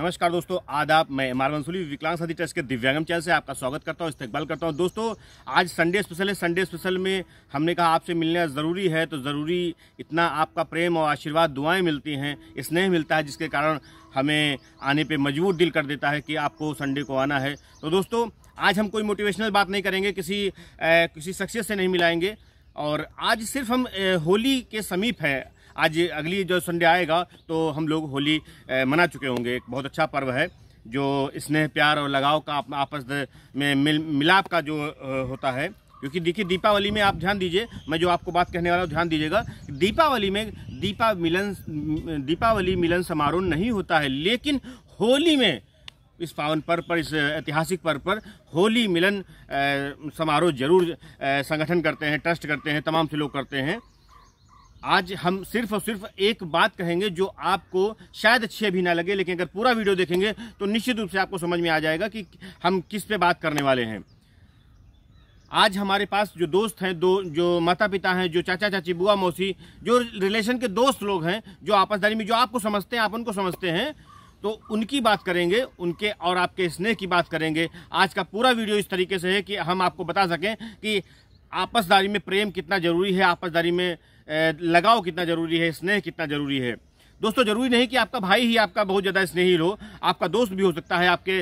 नमस्कार दोस्तों आदाब मैं आर मंसूली विकलांग साथी ट्रस्ट के दिव्यांगम चैनल से आपका स्वागत करता हूँ इस्तेकबाल करता हूँ दोस्तों आज संडे स्पेशल है संडे स्पेशल में हमने कहा आपसे मिलना ज़रूरी है तो ज़रूरी इतना आपका प्रेम और आशीर्वाद दुआएं मिलती हैं स्नेह मिलता है जिसके कारण हमें आने पर मजबूर दिल कर देता है कि आपको संडे को आना है तो दोस्तों आज हम कोई मोटिवेशनल बात नहीं करेंगे किसी किसी सक्सेस से नहीं मिलाएंगे और आज सिर्फ हम होली के समीप है आज अगली जो संडे आएगा तो हम लोग होली मना चुके होंगे एक बहुत अच्छा पर्व है जो स्नेह प्यार और लगाव का आपस में मिल मिलाप का जो होता है क्योंकि देखिए दीपावली में आप ध्यान दीजिए मैं जो आपको बात कहने वाला हूँ ध्यान दीजिएगा दीपावली में दीपा मिलन दीपावली मिलन समारोह नहीं होता है लेकिन होली में इस पावन पर्व पर इस ऐतिहासिक पर्व पर होली मिलन समारोह जरूर संगठन करते हैं ट्रस्ट करते हैं तमाम से लोग करते हैं आज हम सिर्फ और सिर्फ एक बात कहेंगे जो आपको शायद अच्छी अभी ना लगे लेकिन अगर पूरा वीडियो देखेंगे तो निश्चित रूप से आपको समझ में आ जाएगा कि हम किस पे बात करने वाले हैं आज हमारे पास जो दोस्त हैं दो जो माता पिता हैं जो चाचा चाची बुआ मौसी जो रिलेशन के दोस्त लोग हैं जो आपसदारी में जो आपको समझते हैं आप उनको समझते हैं तो उनकी बात करेंगे उनके और आपके स्नेह की बात करेंगे आज का पूरा वीडियो इस तरीके से है कि हम आपको बता सकें कि आपसदारी में प्रेम कितना ज़रूरी है आपसदारी में लगाव कितना जरूरी है स्नेह कितना जरूरी है दोस्तों जरूरी नहीं कि आपका भाई ही आपका बहुत ज़्यादा स्नेही हो आपका दोस्त भी हो सकता है आपके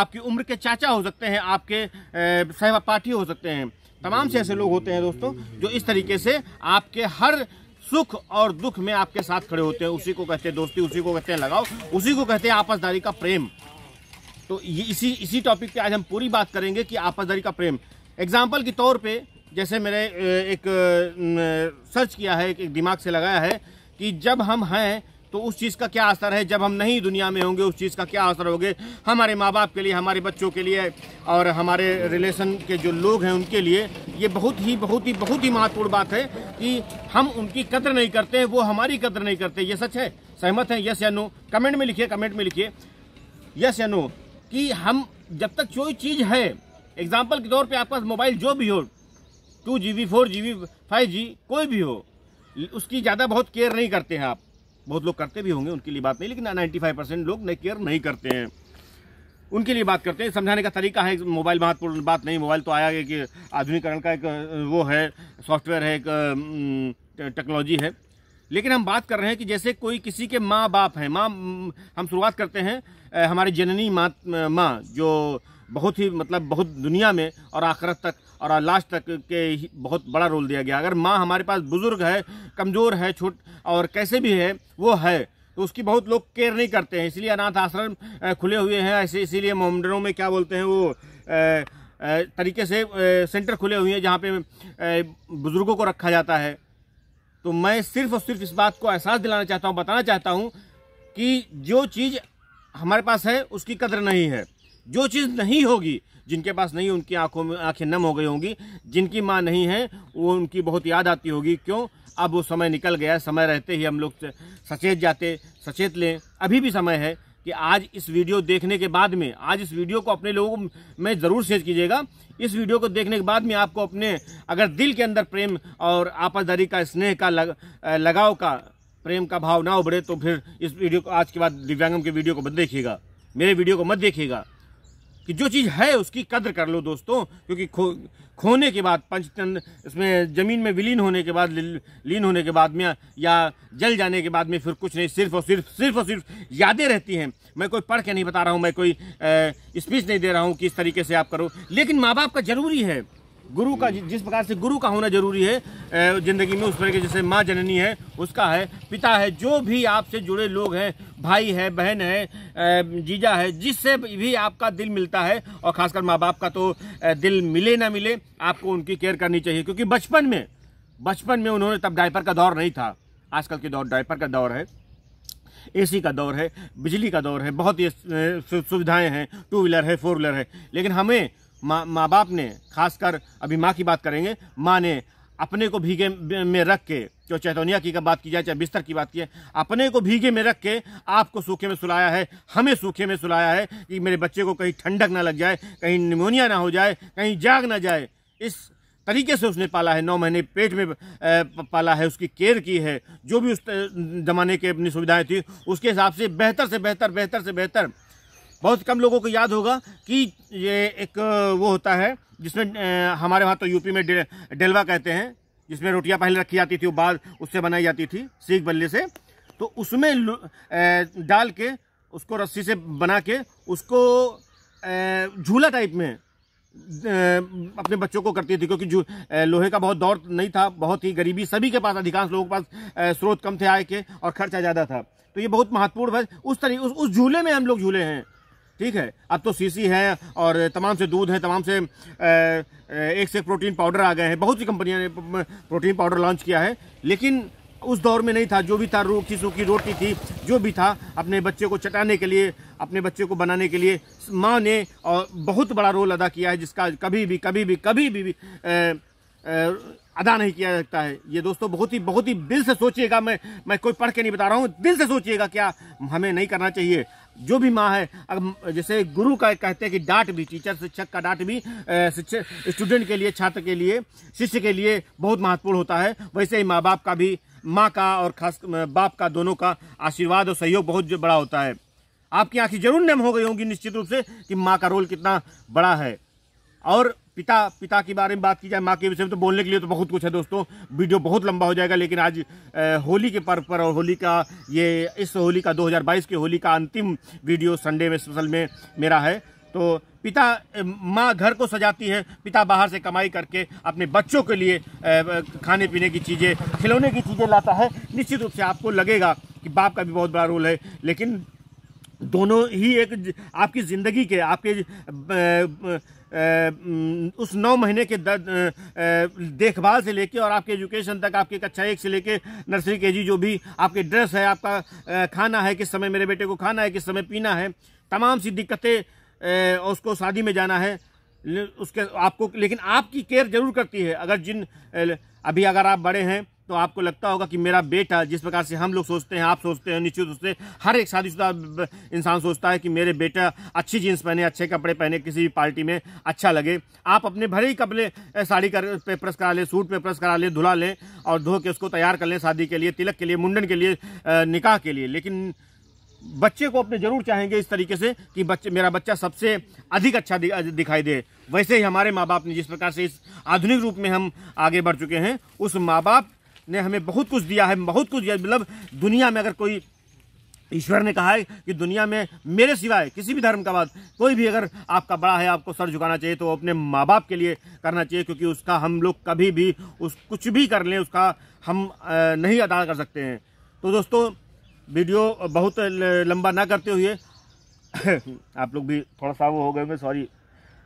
आपकी उम्र के चाचा हो सकते हैं आपके सहपाठी हो सकते हैं तमाम से ऐसे लोग होते हैं दोस्तों जो इस तरीके से आपके हर सुख और दुख में आपके साथ खड़े होते हैं उसी को कहते हैं दोस्ती उसी को कहते हैं लगाओ उसी को कहते हैं आपसदारी का प्रेम तो ये इसी इसी टॉपिक पे आज हम पूरी बात करेंगे कि आपसदारी का प्रेम एग्जाम्पल के तौर पर जैसे मैंने एक सर्च किया है एक दिमाग से लगाया है कि जब हम हैं तो उस चीज़ का क्या असर है जब हम नहीं दुनिया में होंगे उस चीज़ का क्या असर होगे हमारे माँ बाप के लिए हमारे बच्चों के लिए और हमारे रिलेशन के जो लोग हैं उनके लिए ये बहुत ही बहुत ही बहुत ही महत्वपूर्ण बात है कि हम उनकी कदर नहीं करते वो हमारी कदर नहीं करते ये सच है सहमत है यस या नो कमेंट में लिखिए कमेंट में लिखिए यस या नो कि हम जब तक कोई चीज़ है एग्जाम्पल के तौर पर आपके पास मोबाइल जो भी हो टू जी बी फोर जी बी फाइव जी कोई भी हो उसकी ज़्यादा बहुत केयर नहीं करते हैं आप बहुत लोग करते भी होंगे उनके लिए बात नहीं लेकिन नाइन्टी फाइव परसेंट लोग नहीं केयर नहीं करते हैं उनके लिए बात करते हैं समझाने का तरीका है मोबाइल महत्वपूर्ण बात नहीं मोबाइल तो आया है कि आधुनिकरण का एक वो है सॉफ्टवेयर है एक टेक्नोलॉजी है लेकिन हम बात कर रहे हैं कि जैसे कोई किसी के माँ बाप हैं माँ हम शुरुआत करते हैं हमारे जननी माँ माँ जो बहुत ही मतलब बहुत दुनिया में और आखरत तक और लास्ट तक के बहुत बड़ा रोल दिया गया अगर माँ हमारे पास बुज़ुर्ग है कमज़ोर है छोट और कैसे भी है वो है तो उसकी बहुत लोग केयर नहीं करते हैं इसलिए अनाथ आश्रम खुले हुए हैं ऐसे इसीलिए मोहम्मदों में क्या बोलते हैं वो तरीके से सेंटर खुले हुए हैं जहाँ पे बुज़ुर्गों को रखा जाता है तो मैं सिर्फ और सिर्फ इस बात को एहसास दिलाना चाहता हूँ बताना चाहता हूँ कि जो चीज़ हमारे पास है उसकी कदर नहीं है जो चीज़ नहीं होगी जिनके पास नहीं उनकी आंखों में आंखें नम हो गई होंगी जिनकी माँ नहीं है वो उनकी बहुत याद आती होगी क्यों अब वो समय निकल गया समय रहते ही हम लोग सचेत जाते सचेत लें अभी भी समय है कि आज इस वीडियो देखने के बाद में आज इस वीडियो को अपने लोगों में ज़रूर शेयर कीजिएगा इस वीडियो को देखने के बाद में आपको अपने अगर दिल के अंदर प्रेम और आपसदारी का स्नेह का लग, लगाव का प्रेम का भाव ना उभरे तो फिर इस वीडियो को आज के बाद दिव्यांगम के वीडियो को मत देखिएगा मेरे वीडियो को मत देखिएगा कि जो चीज़ है उसकी कद्र कर लो दोस्तों क्योंकि खो खोने के बाद पंचतन इसमें ज़मीन में विलीन होने के बाद लीन होने के बाद में या जल जाने के बाद में फिर कुछ नहीं सिर्फ और सिर्फ सिर्फ और सिर्फ यादें रहती हैं मैं कोई पढ़ के नहीं बता रहा हूँ मैं कोई स्पीच नहीं दे रहा हूँ कि इस तरीके से आप करो लेकिन माँ बाप का ज़रूरी है गुरु का जिस प्रकार से गुरु का होना जरूरी है ज़िंदगी में उस प्रकार जैसे माँ जननी है उसका है पिता है जो भी आपसे जुड़े लोग हैं भाई है बहन है जीजा है जिससे भी आपका दिल मिलता है और ख़ासकर माँ बाप का तो दिल मिले ना मिले आपको उनकी केयर करनी चाहिए क्योंकि बचपन में बचपन में उन्होंने तब डायपर का दौर नहीं था आजकल के दौर डायपर का दौर है एसी का दौर है बिजली का दौर है बहुत ही सुविधाएं हैं टू व्हीलर है फोर व्हीलर है लेकिन हमें माँ माँ बाप ने खासकर अभी माँ की बात करेंगे माँ ने अपने को भीगे में रख के जो चैतोनिया की बात की जाए चाहे बिस्तर की बात की जाए अपने को भीगे में रख के आपको सूखे में सुलाया है हमें सूखे में सुलाया है कि मेरे बच्चे को कहीं ठंडक ना लग जाए कहीं निमोनिया ना हो जाए कहीं जाग ना जाए इस तरीके से उसने पाला है नौ महीने पेट में पाला है उसकी केयर की है जो भी उस जमाने के अपनी सुविधाएं थी उसके हिसाब से बेहतर से बेहतर बेहतर से बेहतर बहुत कम लोगों को याद होगा कि ये एक वो होता है जिसमें हमारे वहाँ तो यूपी में डे, डेलवा कहते हैं जिसमें रोटियाँ पहले रखी जाती थी वो बाद उससे बनाई जाती थी सीख बल्ले से तो उसमें डाल के उसको रस्सी से बना के उसको झूला टाइप में अपने बच्चों को करती थी क्योंकि जो लोहे का बहुत दौर नहीं था बहुत ही गरीबी सभी के पास अधिकांश लोगों के पास स्रोत कम थे आय के और खर्चा ज़्यादा था तो ये बहुत महत्वपूर्ण है उस तरीके उस झूले में हम लोग झूले हैं ठीक है अब तो सीसी है और तमाम से दूध है तमाम से एक से एक प्रोटीन पाउडर आ गए हैं बहुत सी कंपनियां ने प्रोटीन पाउडर लॉन्च किया है लेकिन उस दौर में नहीं था जो भी था रूखी सूखी रोटी थी जो भी था अपने बच्चे को चटाने के लिए अपने बच्चे को बनाने के लिए माँ ने और बहुत बड़ा रोल अदा किया है जिसका कभी भी कभी भी कभी भी, भी ए, ए, अदा नहीं किया जाता है ये दोस्तों बहुत ही बहुत ही दिल से सोचिएगा मैं मैं कोई पढ़ के नहीं बता रहा हूँ दिल से सोचिएगा क्या हमें नहीं करना चाहिए जो भी माँ है अगर जैसे गुरु का कहते हैं कि डांट भी टीचर शिक्षक का डांट भी शिक्षक स्टूडेंट के लिए छात्र के लिए शिष्य के लिए बहुत महत्वपूर्ण होता है वैसे ही माँ बाप का भी माँ का और खास बाप का दोनों का आशीर्वाद और सहयोग बहुत बड़ा होता है आपकी आंखें जरूर नम हो गई होंगी निश्चित रूप से कि माँ का रोल कितना बड़ा है और पिता पिता के बारे में बात की जाए माँ के विषय में तो बोलने के लिए तो बहुत कुछ है दोस्तों वीडियो बहुत लंबा हो जाएगा लेकिन आज होली के पर्व पर और होली का ये इस होली का 2022 के होली का अंतिम वीडियो संडे में स्पेशल में मेरा है तो पिता माँ घर को सजाती है पिता बाहर से कमाई करके अपने बच्चों के लिए खाने पीने की चीज़ें खिलौने की चीज़ें लाता है निश्चित रूप से आपको लगेगा कि बाप का भी बहुत बड़ा रोल है लेकिन दोनों ही एक आपकी ज़िंदगी के आपके उस नौ महीने के देखभाल से लेके और आपके एजुकेशन तक आपके कक्षा एक से लेके नर्सरी के जी जो भी आपके ड्रेस है आपका खाना है किस समय मेरे बेटे को खाना है किस समय पीना है तमाम सी दिक्कतें उसको शादी में जाना है उसके आपको लेकिन आपकी केयर जरूर करती है अगर जिन अभी अगर आप बड़े हैं तो आपको लगता होगा कि मेरा बेटा जिस प्रकार से हम लोग सोचते हैं आप सोचते हैं निश्चित रूप से हर एक शादीशुदा इंसान सोचता है कि मेरे बेटा अच्छी जीन्स पहने अच्छे कपड़े पहने किसी भी पार्टी में अच्छा लगे आप अपने भरे ही कपड़े साड़ी कर पे प्रेस करा लें सूट पे प्रेस करा लें धुला लें और धो के उसको तैयार कर लें शादी के लिए तिलक के लिए मुंडन के लिए निकाह के लिए लेकिन बच्चे को अपने जरूर चाहेंगे इस तरीके से कि बच्चे मेरा बच्चा सबसे अधिक अच्छा दिखाई दे वैसे ही हमारे माँ बाप ने जिस प्रकार से इस आधुनिक रूप में हम आगे बढ़ चुके हैं उस माँ बाप ने हमें बहुत कुछ दिया है बहुत कुछ दिया मतलब दुनिया में अगर कोई ईश्वर ने कहा है कि दुनिया में मेरे सिवाय किसी भी धर्म का बात कोई भी अगर आपका बड़ा है आपको सर झुकाना चाहिए तो अपने माँ बाप के लिए करना चाहिए क्योंकि उसका हम लोग कभी भी उस कुछ भी कर लें उसका हम नहीं अदा कर सकते हैं तो दोस्तों वीडियो बहुत लंबा ना करते हुए आप लोग भी थोड़ा सा वो हो गए होंगे सॉरी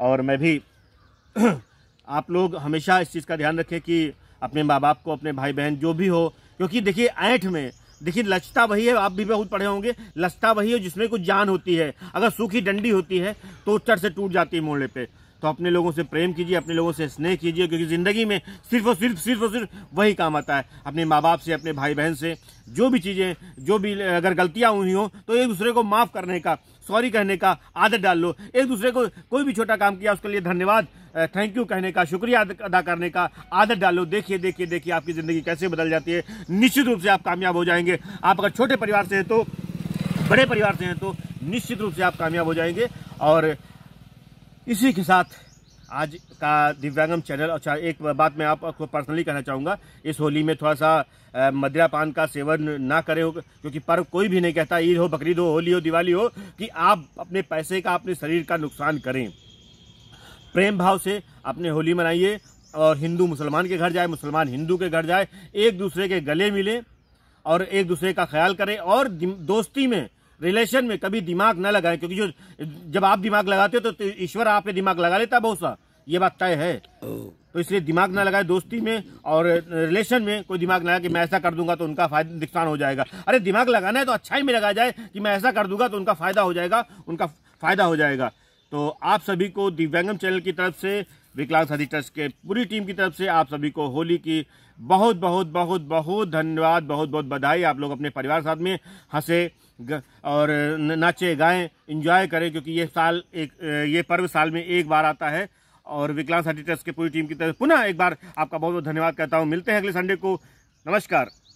और मैं भी आप लोग हमेशा इस चीज़ का ध्यान रखें कि अपने माँ बाप को अपने भाई बहन जो भी हो क्योंकि देखिए ऐठ में देखिए लचता वही है आप भी बहुत पढ़े होंगे लचता वही है जिसमें कुछ जान होती है अगर सूखी डंडी होती है तो चढ़ से टूट जाती है मोड़े पे तो अपने लोगों से प्रेम कीजिए अपने लोगों से स्नेह कीजिए क्योंकि ज़िंदगी में सिर्फ और सिर्फ सिर्फ और सिर्फ वही काम आता है अपने माँ बाप से अपने भाई बहन से जो भी चीज़ें जो भी अगर गलतियाँ हुई हों तो एक दूसरे को माफ़ करने का सॉरी कहने का आदत डाल लो एक दूसरे को कोई भी छोटा काम किया उसके लिए धन्यवाद थैंक यू कहने का शुक्रिया अदा करने का आदत डालो देखिए देखिए देखिए आपकी ज़िंदगी कैसे बदल जाती है निश्चित रूप से आप कामयाब हो जाएंगे आप अगर छोटे परिवार से हैं तो बड़े परिवार से हैं तो निश्चित रूप से आप कामयाब हो जाएंगे और इसी के साथ आज का दिव्यांगम चैनल अच्छा एक बात मैं आपको पर्सनली कहना चाहूँगा इस होली में थोड़ा सा मदिरापान का सेवन ना करें क्योंकि पर्व कोई भी नहीं कहता ईद हो बकरीद हो होली हो दिवाली हो कि आप अपने पैसे का अपने शरीर का नुकसान करें प्रेम भाव से अपने होली मनाइए और हिंदू मुसलमान के घर जाए मुसलमान हिंदू के घर जाए एक दूसरे के गले मिलें और एक दूसरे का ख्याल करें और दोस्ती में रिलेशन में कभी दिमाग ना लगाएं क्योंकि जो जब आप दिमाग लगाते हो तो, तो ईश्वर आप पे दिमाग लगा लेता बहुत सा ये बात तय है तो इसलिए दिमाग ना लगाए दोस्ती में और रिलेशन में कोई दिमाग ना कि मैं ऐसा कर दूंगा तो उनका फायदा नुकसान हो जाएगा अरे दिमाग लगाना है तो अच्छा ही में लगाया जाए कि मैं ऐसा कर दूंगा तो उनका फायदा हो जाएगा उनका फायदा हो जाएगा तो आप सभी को दिव्यांगम चैनल की तरफ से विकलांग ट्रस्ट के पूरी टीम की तरफ से आप सभी को होली की बहुत बहुत बहुत बहुत धन्यवाद बहुत बहुत बधाई आप लोग अपने परिवार साथ में हंसे और नाचे गाएं इंजॉय करें क्योंकि ये साल एक ये पर्व साल में एक बार आता है और विकलांग ट्रस्ट के पूरी टीम की तरफ पुनः एक बार आपका बहुत बहुत धन्यवाद कहता हूँ मिलते हैं अगले संडे को नमस्कार